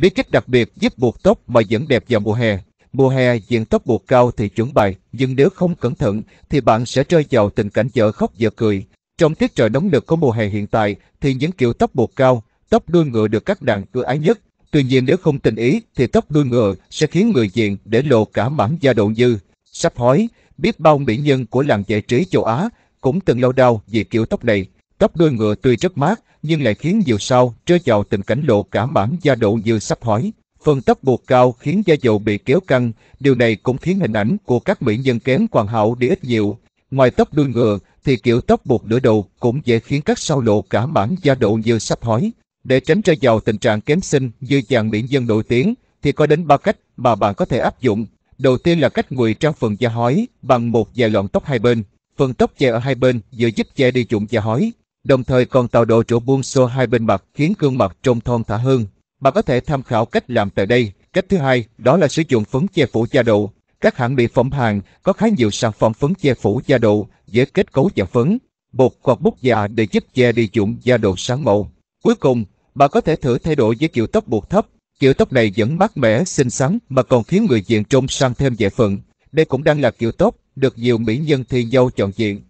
Bí kíp đặc biệt giúp buộc tóc mà vẫn đẹp vào mùa hè. Mùa hè diện tóc buộc cao thì chuẩn bài, nhưng nếu không cẩn thận thì bạn sẽ rơi vào tình cảnh vợ khóc vợ cười. Trong tiết trời nóng nực của mùa hè hiện tại thì những kiểu tóc buộc cao, tóc đuôi ngựa được các đàn ưa ái nhất. Tuy nhiên nếu không tình ý thì tóc đuôi ngựa sẽ khiến người diện để lộ cả mảng da độ dư. Sắp hói, biết bao mỹ nhân của làng giải trí châu Á cũng từng lao đau vì kiểu tóc này. Tóc đuôi ngựa tuy rất mát, nhưng lại khiến diều sau trơ vào từng cảnh lộ cả mảng da độ như sắp hỏi. Phần tóc buộc cao khiến da dầu bị kéo căng, điều này cũng khiến hình ảnh của các mỹ nhân kém hoàn hảo đi ít nhiều. Ngoài tóc đuôi ngựa, thì kiểu tóc buộc nửa đầu cũng dễ khiến các sao lộ cả mảng da độ như sắp hỏi. Để tránh rơi vào tình trạng kém xinh như chàng mỹ nhân nổi tiếng, thì có đến ba cách mà bạn có thể áp dụng. Đầu tiên là cách ngụy trang phần da hói bằng một vài lọn tóc hai bên. Phần tóc che ở hai bên vừa giúp che đi dụng da hói, đồng thời còn tạo độ chỗ buông xô hai bên mặt khiến gương mặt trông thon thả hơn. Bạn có thể tham khảo cách làm tại đây. Cách thứ hai, đó là sử dụng phấn che phủ da đầu. Các hãng mỹ phẩm hàng có khá nhiều sản phẩm phấn che phủ da đầu dễ kết cấu dạng phấn, bột hoặc bút dạ để giúp che đi dụng da đầu sáng màu. Cuối cùng, bạn có thể thử thay đổi với kiểu tóc buộc thấp. Kiểu tóc này vẫn mát mẻ, xinh xắn mà còn khiến người diện trông sang thêm vẻ phận. Đây cũng đang là kiểu tóc được nhiều mỹ nhân thiên nhau chọn diện.